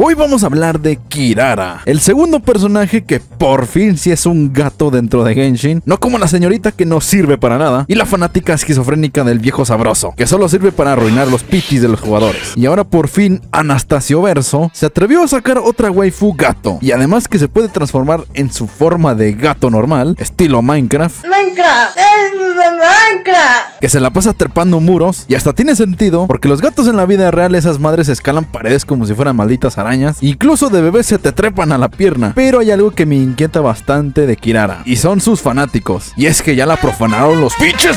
Hoy vamos a hablar de Kirara, el segundo personaje que por fin si sí es un gato dentro de Genshin, no como la señorita que no sirve para nada, y la fanática esquizofrénica del viejo sabroso, que solo sirve para arruinar los pichis de los jugadores. Y ahora por fin Anastasio Verso se atrevió a sacar otra waifu gato, y además que se puede transformar en su forma de gato normal, estilo Minecraft. Minecraft, es Minecraft. Que se la pasa trepando muros, y hasta tiene sentido, porque los gatos en la vida real esas madres escalan paredes como si fueran malditas arañas incluso de bebés se te trepan a la pierna. Pero hay algo que me inquieta bastante de Kirara, y son sus fanáticos. Y es que ya la profanaron los pinches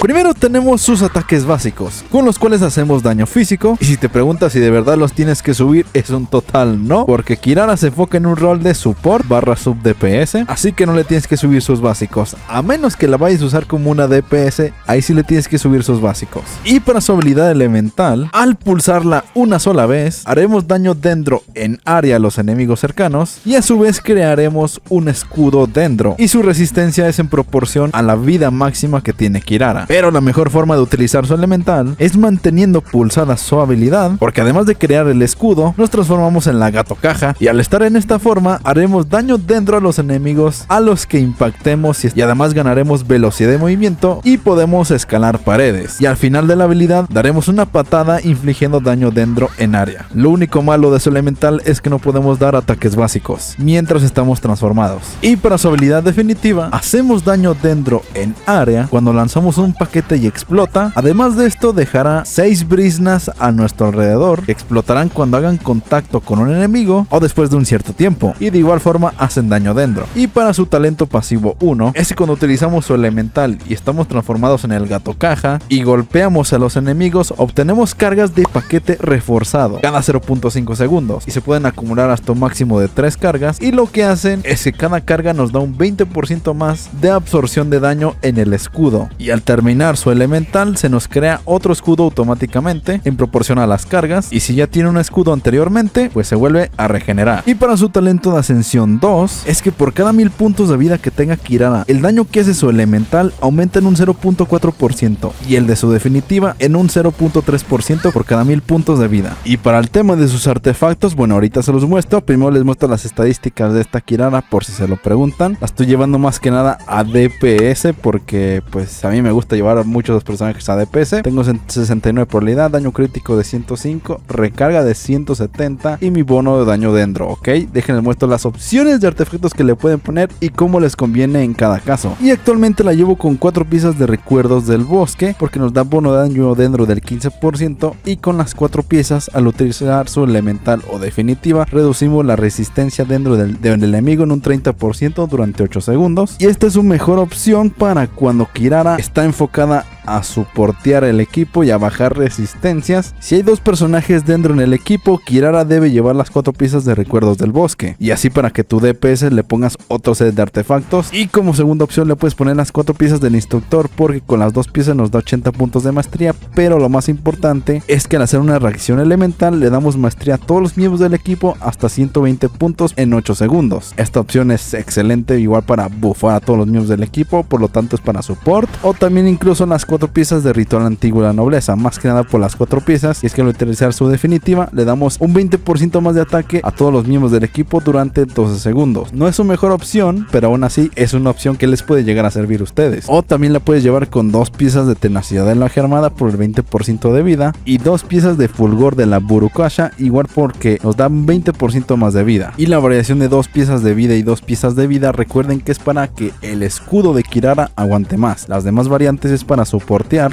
Primero tenemos sus ataques básicos, con los cuales hacemos daño físico, y si te preguntas si de verdad los tienes que subir, es un total no, porque Kirara se enfoca en un rol de support barra sub DPS, así que no le tienes que subir sus básicos, a menos que la vayas a usar como una DPS, ahí sí le tienes que subir sus básicos. Y para su habilidad elemental, al pulsarla una sola vez, haremos daño dentro en área a los enemigos cercanos, y a su vez crearemos un escudo dentro y su resistencia es en proporción a la vida máxima que tiene Kirara pero la mejor forma de utilizar su elemental es manteniendo pulsada su habilidad, porque además de crear el escudo, nos transformamos en la gato caja y al estar en esta forma haremos daño dentro a los enemigos a los que impactemos y además ganaremos velocidad de movimiento y podemos escalar paredes. Y al final de la habilidad daremos una patada infligiendo daño dentro en área. Lo único malo de su elemental es que no podemos dar ataques básicos mientras estamos transformados. Y para su habilidad definitiva, hacemos daño dentro en área cuando lanzamos un paquete y explota. Además de esto, dejará 6 brisnas a nuestro alrededor que explotarán cuando hagan contacto con un enemigo o después de un cierto tiempo, y de igual forma hacen daño dentro. Y para su talento pasivo 1, es cuando utilizamos su elemental y estamos transformados en el gato caja y golpeamos a los enemigos, obtenemos cargas de paquete reforzado cada 0.5 segundos y se pueden acumular hasta un máximo de 3 cargas. Y lo que hacen es que cada carga nos da un 20% más de absorción de daño en el escudo. Y al terminar su elemental se nos crea otro escudo automáticamente en proporción a las cargas y si ya tiene un escudo anteriormente pues se vuelve a regenerar. Y para su talento de ascensión 2 es que por cada mil puntos de vida que tenga Kirara el daño que hace su elemental aumenta en un 0.4% y el de su definitiva en un 0.3% por cada mil puntos de vida. Y para el tema de sus artefactos bueno ahorita se los muestro, primero les muestro las estadísticas de esta Kirara por si se lo preguntan, la estoy llevando más que nada a DPS porque pues a mí me gusta llevar a muchos personajes a DPS. Tengo 69 probabilidad, daño crítico de 105, recarga de 170 y mi bono de daño dentro, ¿ok? el muestro las opciones de artefactos que le pueden poner y cómo les conviene en cada caso. Y actualmente la llevo con cuatro piezas de recuerdos del bosque porque nos da bono de daño dentro del 15% y con las cuatro piezas al utilizar su elemental o definitiva reducimos la resistencia dentro del, del enemigo en un 30% durante 8 segundos. Y esta es su mejor opción para cuando Kirara está enfocado focando a soportear el equipo y a bajar resistencias. Si hay dos personajes dentro en el equipo, Kirara debe llevar las cuatro piezas de recuerdos del bosque. Y así para que tu DPS le pongas otro set de artefactos. Y como segunda opción le puedes poner las cuatro piezas del instructor porque con las dos piezas nos da 80 puntos de maestría. Pero lo más importante es que al hacer una reacción elemental le damos maestría a todos los miembros del equipo hasta 120 puntos en 8 segundos. Esta opción es excelente igual para buffar a todos los miembros del equipo, por lo tanto es para support. O también incluso las cuatro piezas de Ritual Antiguo de la Nobleza, más que nada por las cuatro piezas, y es que al utilizar su definitiva le damos un 20% más de ataque a todos los miembros del equipo durante 12 segundos. No es su mejor opción, pero aún así es una opción que les puede llegar a servir a ustedes. O también la puedes llevar con dos piezas de tenacidad de la germada por el 20% de vida y dos piezas de fulgor de la Burukasha igual porque nos dan 20% más de vida. Y la variación de dos piezas de vida y dos piezas de vida recuerden que es para que el escudo de Kirara aguante más. Las demás variantes es para su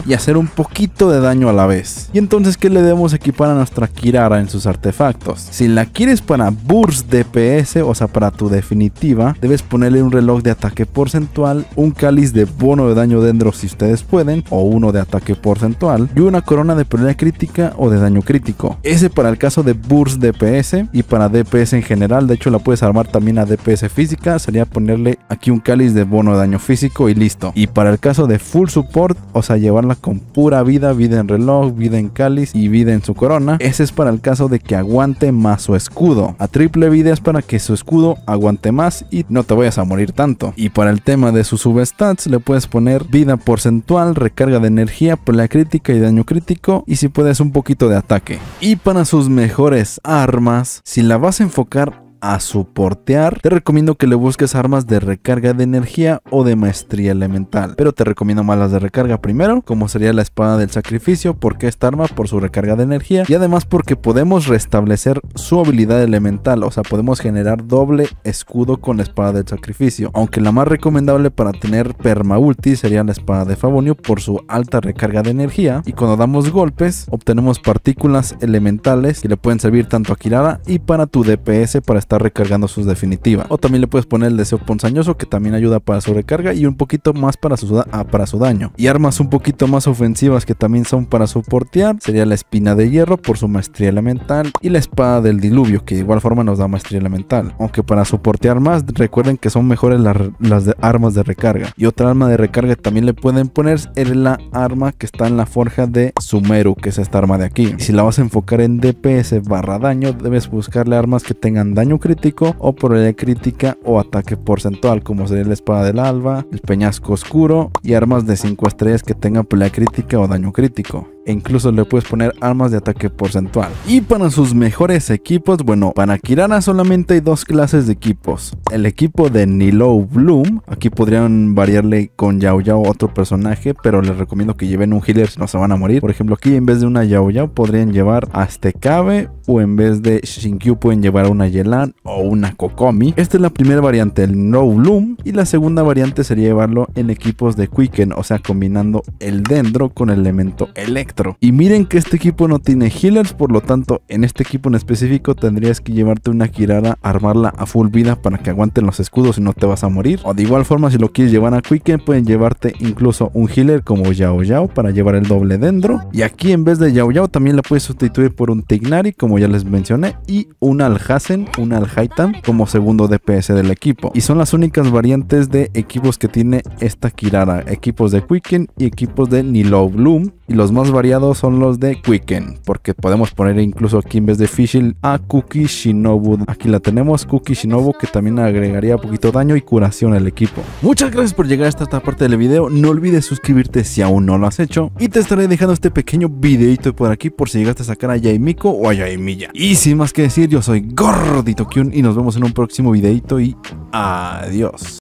y hacer un poquito de daño a la vez. Y entonces, ¿qué le debemos equipar a nuestra Kirara en sus artefactos? Si la quieres para burst DPS, o sea, para tu definitiva, debes ponerle un reloj de ataque porcentual, un cáliz de bono de daño dendro si ustedes pueden, o uno de ataque porcentual, y una corona de pelea crítica o de daño crítico. Ese para el caso de burst DPS y para DPS en general, de hecho la puedes armar también a DPS física, sería ponerle aquí un cáliz de bono de daño físico y listo. Y para el caso de full support, a llevarla con pura vida, vida en reloj, vida en cáliz y vida en su corona. Ese es para el caso de que aguante más su escudo. A triple vida es para que su escudo aguante más y no te vayas a morir tanto. Y para el tema de sus substats le puedes poner vida porcentual, recarga de energía, pelea crítica y daño crítico y si puedes un poquito de ataque. Y para sus mejores armas, si la vas a enfocar a soportear, te recomiendo que le busques armas de recarga de energía o de maestría elemental. Pero te recomiendo malas de recarga primero, como sería la espada del sacrificio, porque esta arma por su recarga de energía y además porque podemos restablecer su habilidad elemental, o sea, podemos generar doble escudo con la espada del sacrificio. Aunque la más recomendable para tener permaulti sería la espada de Fabonio por su alta recarga de energía y cuando damos golpes obtenemos partículas elementales que le pueden servir tanto a Kirara y para tu DPS para recargando sus definitivas. O también le puedes poner el deseo ponzañoso que también ayuda para su recarga y un poquito más para su, ah, para su daño. Y armas un poquito más ofensivas que también son para soportear. Sería la espina de hierro por su maestría elemental y la espada del diluvio que de igual forma nos da maestría elemental. Aunque para soportear más recuerden que son mejores las, armas de recarga. Y otra arma de recarga también le pueden poner es la arma que está en la forja de Sumeru que es esta arma de aquí. Y si la vas a enfocar en DPS barra daño debes buscarle armas que tengan daño crítico o probabilidad crítica o ataque porcentual, como sería la espada del alba, el peñasco oscuro y armas de 5 estrellas que tengan pelea crítica o daño crítico. E incluso le puedes poner armas de ataque porcentual. Y para sus mejores equipos, bueno, para Kirana solamente hay dos clases de equipos. El equipo de Nilo Bloom, aquí podrían variarle con Yao Yao otro personaje, pero les recomiendo que lleven un healer si no se van a morir. Por ejemplo, aquí en vez de una Yao Yao podrían llevar a Stekabe o en vez de Shinkyu pueden llevar a una Yelan o una Kokomi. Esta es la primera variante, el No Bloom, y la segunda variante sería llevarlo en equipos de Quicken, o sea, combinando el Dendro con el elemento Electro. Y miren que este equipo no tiene healers, por lo tanto, en este equipo en específico tendrías que llevarte una Kirara, armarla a full vida para que aguanten los escudos y no te vas a morir. O de igual forma, si lo quieres llevar a Quicken, pueden llevarte incluso un healer como Yao Yao para llevar el doble dendro. Y aquí en vez de Yao Yao también la puedes sustituir por un Tignari, como ya les mencioné, y un Alhazen, un Alhaitan como segundo DPS del equipo. Y son las únicas variantes de equipos que tiene esta Kirara, equipos de Quicken y equipos de Nilo Bloom. Y los más son los de Quicken, porque podemos poner incluso aquí en vez de Fischl a Kukishinobu. Aquí la tenemos, Cookie Shinobu, que también agregaría poquito daño y curación al equipo. Muchas gracias por llegar hasta esta parte del video, no olvides suscribirte si aún no lo has hecho, y te estaré dejando este pequeño videito por aquí por si llegaste a sacar a Yaimiko o a Yaimilla. Y sin más que decir, yo soy Gordito Kyun y nos vemos en un próximo videito y adiós.